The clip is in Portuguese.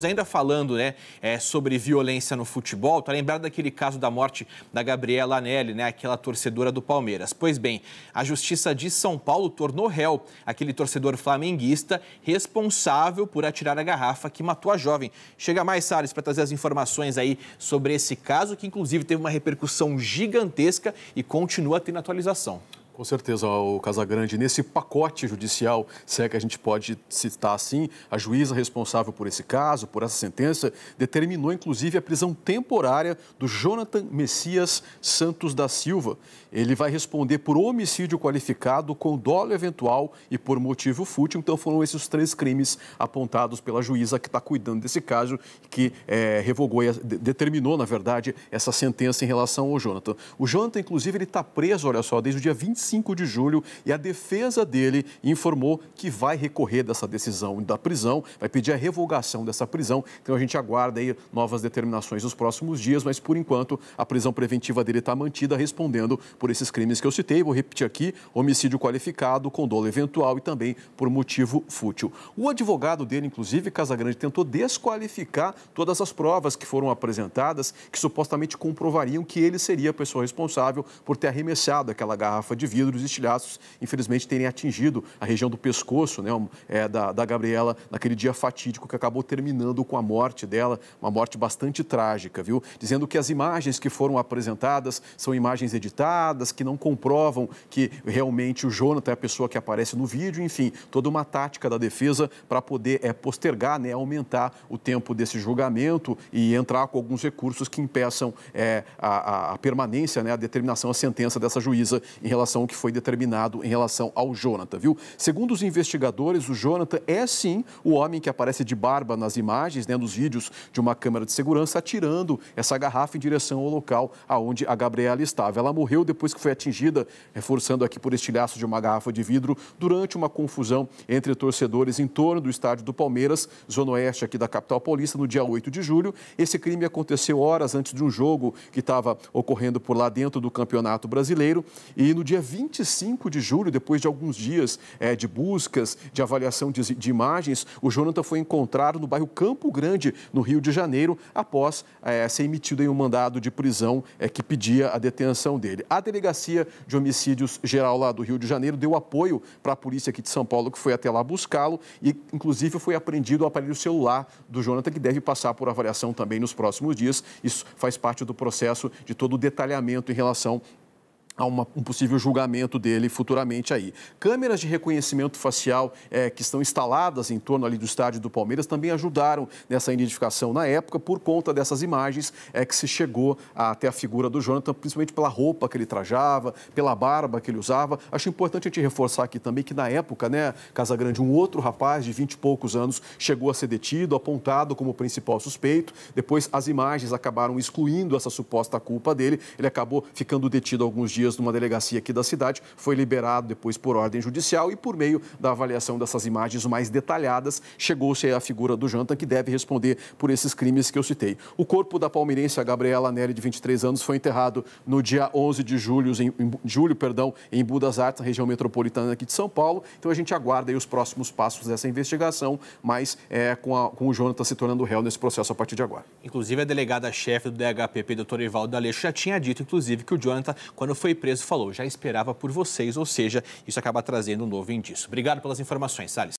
Ainda falando né, é, sobre violência no futebol, tá lembrado daquele caso da morte da Gabriela Anelli, né, aquela torcedora do Palmeiras. Pois bem, a Justiça de São Paulo tornou réu aquele torcedor flamenguista responsável por atirar a garrafa que matou a jovem. Chega mais, Salles, para trazer as informações aí sobre esse caso, que inclusive teve uma repercussão gigantesca e continua tendo atualização. Com certeza, o Casagrande, nesse pacote judicial, se é que a gente pode citar assim, a juíza responsável por esse caso, por essa sentença, determinou inclusive a prisão temporária do Jonathan Messias Santos da Silva. Ele vai responder por homicídio qualificado com dolo eventual e por motivo fútil. Então foram esses três crimes apontados pela juíza que está cuidando desse caso, que é, revogou, determinou, na verdade, essa sentença em relação ao Jonathan. O Jonathan, inclusive, ele está preso, olha só, desde o dia 25 5 de julho e a defesa dele informou que vai recorrer dessa decisão da prisão, vai pedir a revogação dessa prisão. Então a gente aguarda aí novas determinações nos próximos dias, mas por enquanto a prisão preventiva dele está mantida respondendo por esses crimes que eu citei. Vou repetir aqui: homicídio qualificado, condolo eventual e também por motivo fútil. O advogado dele, inclusive, Casagrande, tentou desqualificar todas as provas que foram apresentadas que supostamente comprovariam que ele seria a pessoa responsável por ter arremessado aquela garrafa de vidro vidros e estilhaços, infelizmente, terem atingido a região do pescoço né, é, da, da Gabriela naquele dia fatídico que acabou terminando com a morte dela, uma morte bastante trágica, viu? Dizendo que as imagens que foram apresentadas são imagens editadas, que não comprovam que realmente o Jonathan é a pessoa que aparece no vídeo, enfim, toda uma tática da defesa para poder é, postergar, né, aumentar o tempo desse julgamento e entrar com alguns recursos que impeçam é, a, a, permanência, né, a determinação, a sentença dessa juíza em relação que foi determinado em relação ao Jonathan, viu? Segundo os investigadores, o Jonathan é sim o homem que aparece de barba nas imagens, né, nos vídeos de uma câmera de segurança, atirando essa garrafa em direção ao local aonde a Gabriela estava. Ela morreu depois que foi atingida, reforçando aqui por estilhaço de uma garrafa de vidro, durante uma confusão entre torcedores em torno do estádio do Palmeiras, zona oeste aqui da capital paulista, no dia 8 de julho. Esse crime aconteceu horas antes de um jogo que estava ocorrendo por lá dentro do Campeonato Brasileiro. E no dia 25 de julho, depois de alguns dias é, de buscas, de avaliação de, de, imagens, o Jonathan foi encontrado no bairro Campo Grande, no Rio de Janeiro, após é, ser emitido em um mandado de prisão é, que pedia a detenção dele. A Delegacia de Homicídios Geral lá do Rio de Janeiro deu apoio para a polícia aqui de São Paulo, que foi até lá buscá-lo, e inclusive foi apreendido o aparelho celular do Jonathan, que deve passar por avaliação também nos próximos dias. Isso faz parte do processo de todo o detalhamento em relação a uma, um possível julgamento dele futuramente aí. Câmeras de reconhecimento facial é, que estão instaladas em torno ali do estádio do Palmeiras também ajudaram nessa identificação na época por conta dessas imagens é que se chegou a, até a figura do Jonathan, principalmente pela roupa que ele trajava, pela barba que ele usava. Acho importante a gente reforçar aqui também que na época, né, Casagrande, um outro rapaz de 20 e poucos anos chegou a ser detido, apontado como principal suspeito. Depois as imagens acabaram excluindo essa suposta culpa dele. Ele acabou ficando detido alguns dias de numa delegacia aqui da cidade, foi liberado depois por ordem judicial e por meio da avaliação dessas imagens mais detalhadas, chegou-se à figura do Jantan, que deve responder por esses crimes que eu citei. O corpo da palmeirense Gabriela Nery de 23 anos, foi enterrado no dia 11 de julho, em, em, julho perdão, em Budas Artes, região metropolitana aqui de São Paulo. Então a gente aguarda os próximos passos dessa investigação, mas é, com, a, com o Jonathan se tornando réu nesse processo a partir de agora. Inclusive, a delegada-chefe do DHPP, doutor Ivaldo Aleixo, já tinha dito, inclusive, que o Jonathan, quando foi preso falou, já esperava por vocês, ou seja, isso acaba trazendo um novo indício. Obrigado pelas informações, Salles.